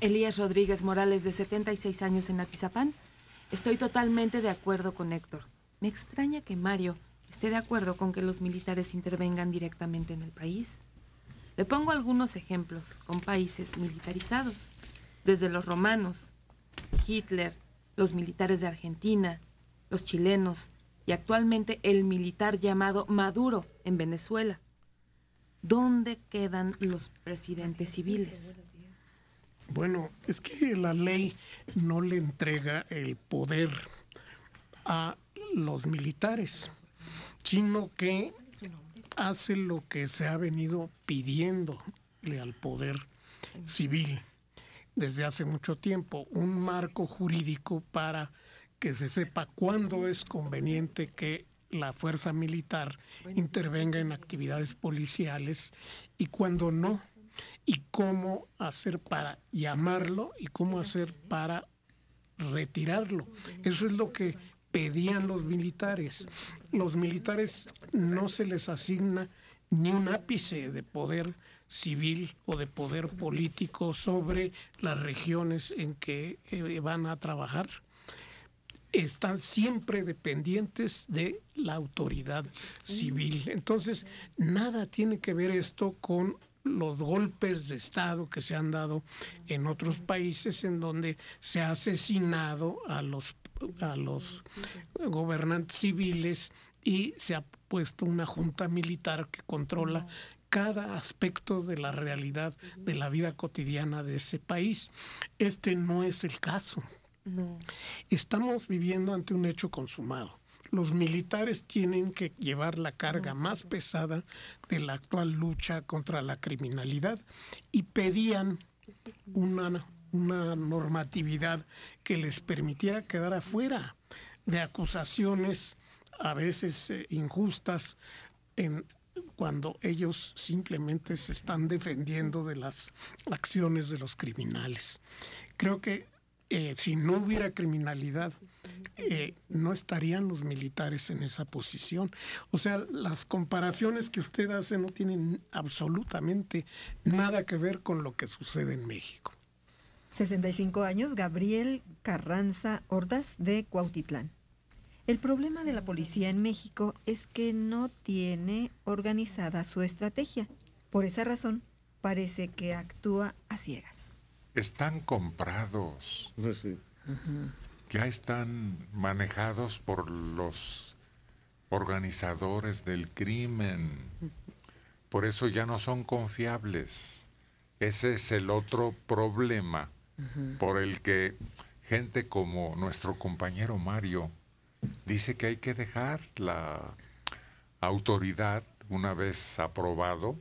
Elías Rodríguez Morales, de 76 años en Atizapán. Estoy totalmente de acuerdo con Héctor. Me extraña que Mario esté de acuerdo con que los militares intervengan directamente en el país. Le pongo algunos ejemplos con países militarizados, desde los romanos, Hitler, los militares de Argentina, los chilenos y actualmente el militar llamado Maduro en Venezuela. ¿Dónde quedan los presidentes civiles? Bueno, es que la ley no le entrega el poder a los militares, sino que hace lo que se ha venido pidiéndole al poder civil desde hace mucho tiempo, un marco jurídico para que se sepa cuándo es conveniente que la fuerza militar intervenga en actividades policiales y cuándo no y cómo hacer para llamarlo y cómo hacer para retirarlo. Eso es lo que pedían los militares. Los militares no se les asigna ni un ápice de poder civil o de poder político sobre las regiones en que eh, van a trabajar. Están siempre dependientes de la autoridad civil. Entonces, nada tiene que ver esto con los golpes de Estado que se han dado en otros países en donde se ha asesinado a los, a los gobernantes civiles y se ha puesto una junta militar que controla cada aspecto de la realidad de la vida cotidiana de ese país. Este no es el caso. Estamos viviendo ante un hecho consumado los militares tienen que llevar la carga más pesada de la actual lucha contra la criminalidad y pedían una, una normatividad que les permitiera quedar afuera de acusaciones a veces eh, injustas cuando ellos simplemente se están defendiendo de las acciones de los criminales. Creo que eh, si no hubiera criminalidad, eh, no estarían los militares en esa posición. O sea, las comparaciones que usted hace no tienen absolutamente nada que ver con lo que sucede en México. 65 años, Gabriel Carranza Ordaz de Cuautitlán. El problema de la policía en México es que no tiene organizada su estrategia. Por esa razón, parece que actúa a ciegas están comprados, pues ya están manejados por los organizadores del crimen. Por eso ya no son confiables. Ese es el otro problema por el que gente como nuestro compañero Mario dice que hay que dejar la autoridad una vez aprobado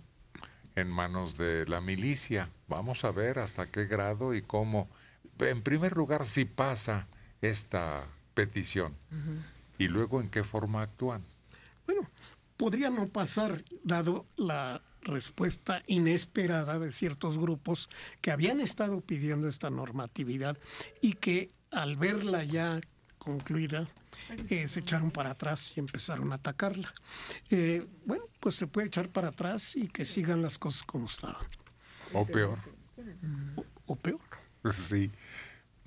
en manos de la milicia. Vamos a ver hasta qué grado y cómo. En primer lugar, si pasa esta petición y luego en qué forma actúan. Bueno, podría no pasar, dado la respuesta inesperada de ciertos grupos que habían estado pidiendo esta normatividad y que al verla ya concluida, eh, se echaron para atrás y empezaron a atacarla. Eh, bueno, pues se puede echar para atrás y que sigan las cosas como estaban. O peor. O, o peor. Sí,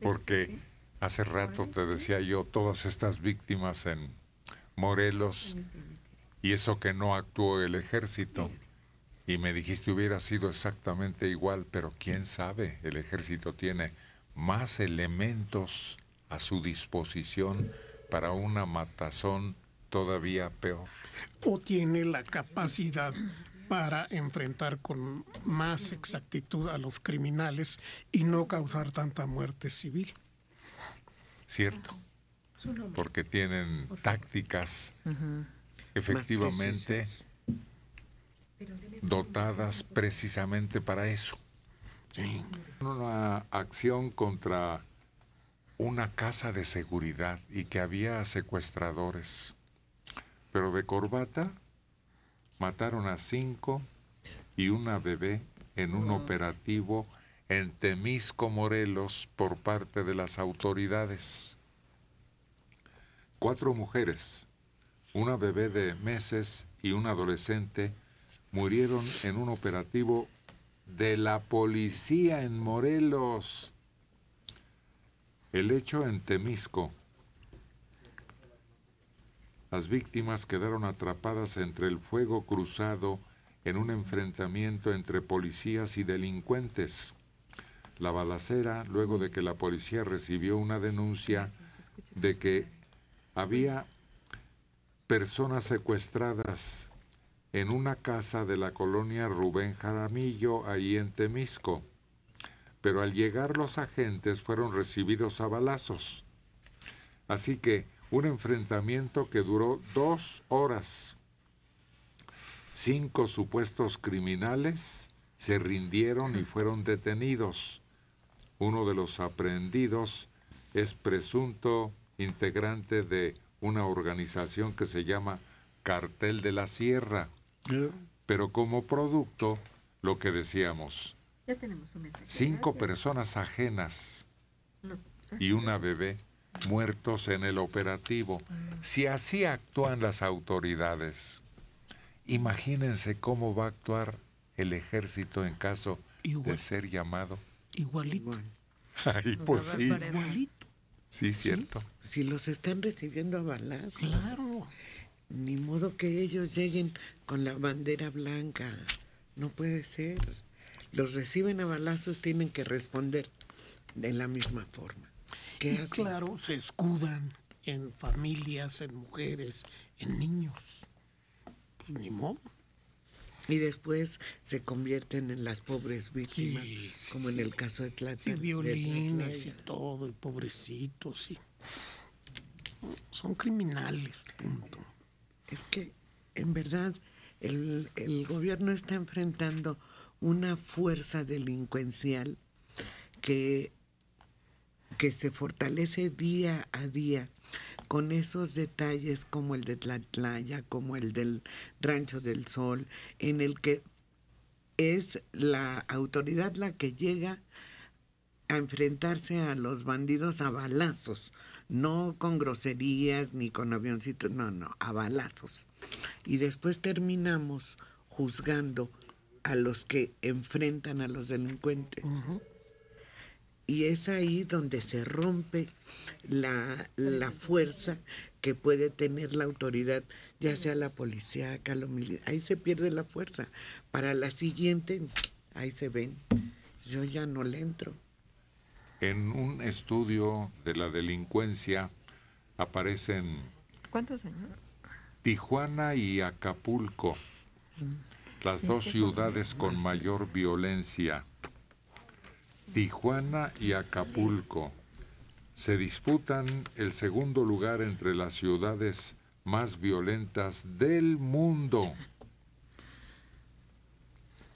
porque hace rato te decía yo, todas estas víctimas en Morelos y eso que no actuó el ejército. Y me dijiste hubiera sido exactamente igual, pero quién sabe, el ejército tiene más elementos a su disposición para una matazón todavía peor. O tiene la capacidad para enfrentar con más exactitud a los criminales y no causar tanta muerte civil. Cierto, porque tienen tácticas efectivamente dotadas precisamente para eso. Una acción contra una casa de seguridad y que había secuestradores. Pero de corbata mataron a cinco y una bebé en un operativo en Temisco, Morelos, por parte de las autoridades. Cuatro mujeres, una bebé de meses y un adolescente murieron en un operativo de la policía en Morelos. El hecho en Temisco. Las víctimas quedaron atrapadas entre el fuego cruzado en un enfrentamiento entre policías y delincuentes. La balacera, luego de que la policía recibió una denuncia de que había personas secuestradas en una casa de la colonia Rubén Jaramillo, ahí en Temisco pero al llegar los agentes fueron recibidos a balazos. Así que un enfrentamiento que duró dos horas. Cinco supuestos criminales se rindieron y fueron detenidos. Uno de los aprehendidos es presunto integrante de una organización que se llama Cartel de la Sierra, pero como producto, lo que decíamos, Cinco personas ajenas y una bebé muertos en el operativo. Si así actúan las autoridades, imagínense cómo va a actuar el ejército en caso de ser llamado. Igualito. Ay, pues sí. Igualito. Sí, cierto. si los están recibiendo a balazos. Claro. Ni modo que ellos lleguen con la bandera blanca. No puede ser los reciben a balazos, tienen que responder de la misma forma. Claro, se escudan en familias, en mujeres, en niños. Pues ni modo. Y después se convierten en las pobres víctimas, como en el caso de Tlatelolco. de violines y todo, y pobrecitos, sí. Son criminales, punto. Es que, en verdad, el, el gobierno está enfrentando una fuerza delincuencial que, que se fortalece día a día con esos detalles como el de Tlatlaya, como el del Rancho del Sol, en el que es la autoridad la que llega a enfrentarse a los bandidos a balazos, no con groserías ni con avioncitos, no, no, a balazos. Y después terminamos juzgando a los que enfrentan a los delincuentes. Y es ahí donde se rompe la, fuerza que puede tener la autoridad, ya sea la policía, los Ahí se pierde la fuerza. Para la siguiente, ahí se ven. Yo ya no le entro. En un estudio de la delincuencia aparecen... ¿Cuántos años? Tijuana y Acapulco. Mm las dos ciudades con mayor violencia, Tijuana y Acapulco, se disputan el segundo lugar entre las ciudades más violentas del mundo.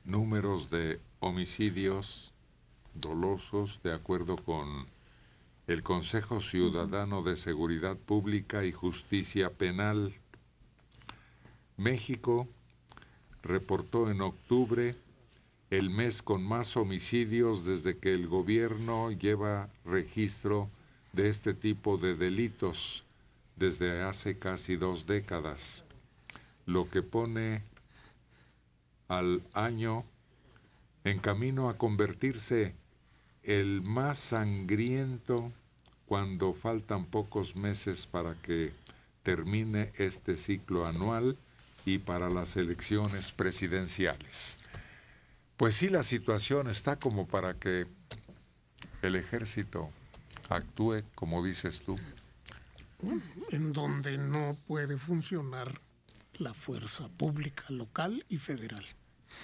Números de homicidios dolosos, de acuerdo con el Consejo Ciudadano de Seguridad Pública y Justicia Penal. México reportó en octubre el mes con más homicidios desde que el gobierno lleva registro de este tipo de delitos desde hace casi dos décadas, lo que pone al año en camino a convertirse el más sangriento cuando faltan pocos meses para que termine este ciclo anual y para las elecciones presidenciales. Pues sí, la situación está como para que el ejército actúe, como dices tú. En donde no puede funcionar la fuerza pública local y federal.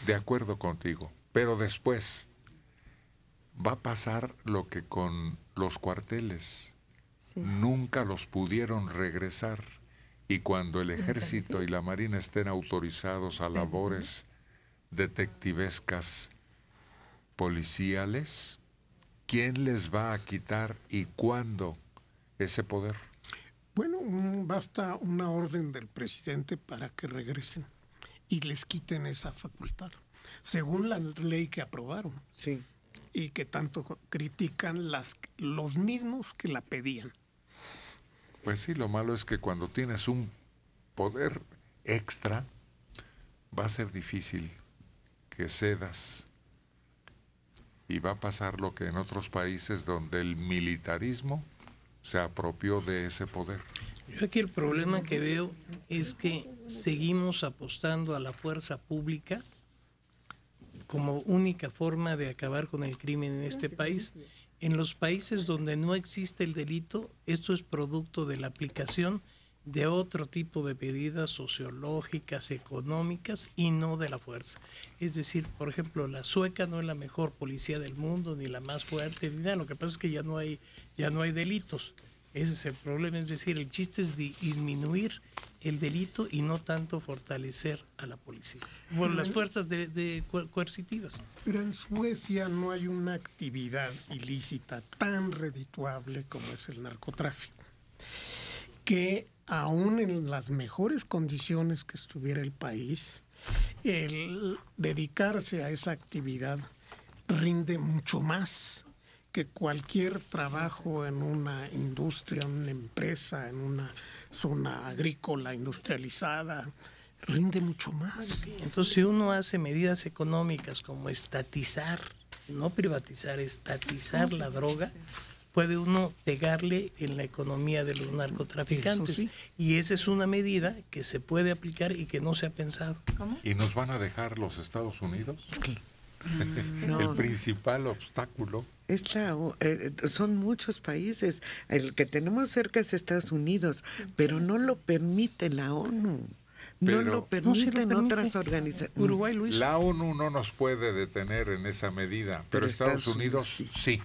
De acuerdo contigo, pero después va a pasar lo que con los cuarteles. Nunca los pudieron regresar y cuando el ejército y la marina estén autorizados a labores detectivescas policiales, ¿quién les va a quitar y cuándo ese poder? Bueno, basta una orden del presidente para que regresen y les quiten esa facultad, según la ley que aprobaron. Sí. Y que tanto critican las, los mismos que la pedían. Pues sí, lo malo es que cuando tienes un poder extra, va a ser difícil que cedas. Y va a pasar lo que en otros países donde el militarismo se apropió de ese poder. Yo aquí el problema que veo es que seguimos apostando a la fuerza pública como única forma de acabar con el crimen en este país. En los países donde no existe el delito, esto es producto de la aplicación de otro tipo de medidas sociológicas, económicas y no de la fuerza. Es decir, por ejemplo, la sueca no es la mejor policía del mundo, ni la más fuerte, ni Lo que pasa es que ya no hay, ya no hay delitos. Ese es el problema. Es decir, el chiste es disminuir el delito y no tanto fortalecer a la policía, bueno, las fuerzas de, coercitivas. Pero en Suecia no hay una actividad ilícita tan redituable como es el narcotráfico, que aún en las mejores condiciones que estuviera el país, el dedicarse a esa actividad rinde mucho más que cualquier trabajo en una industria, en una empresa, en una zona agrícola industrializada, rinde mucho más. Entonces, si uno hace medidas económicas como estatizar, no privatizar, estatizar la droga, puede uno pegarle en la economía de los narcotraficantes. Y esa es una medida que se puede aplicar y que no se ha pensado. ¿Y nos van a dejar los Estados Unidos? El principal obstáculo. Es la, eh, son muchos países. El que tenemos cerca es Estados Unidos, pero no lo permite la ONU. no lo permiten otras organizaciones. La ONU no nos puede detener en esa medida, pero, Estados, Unidos, sí.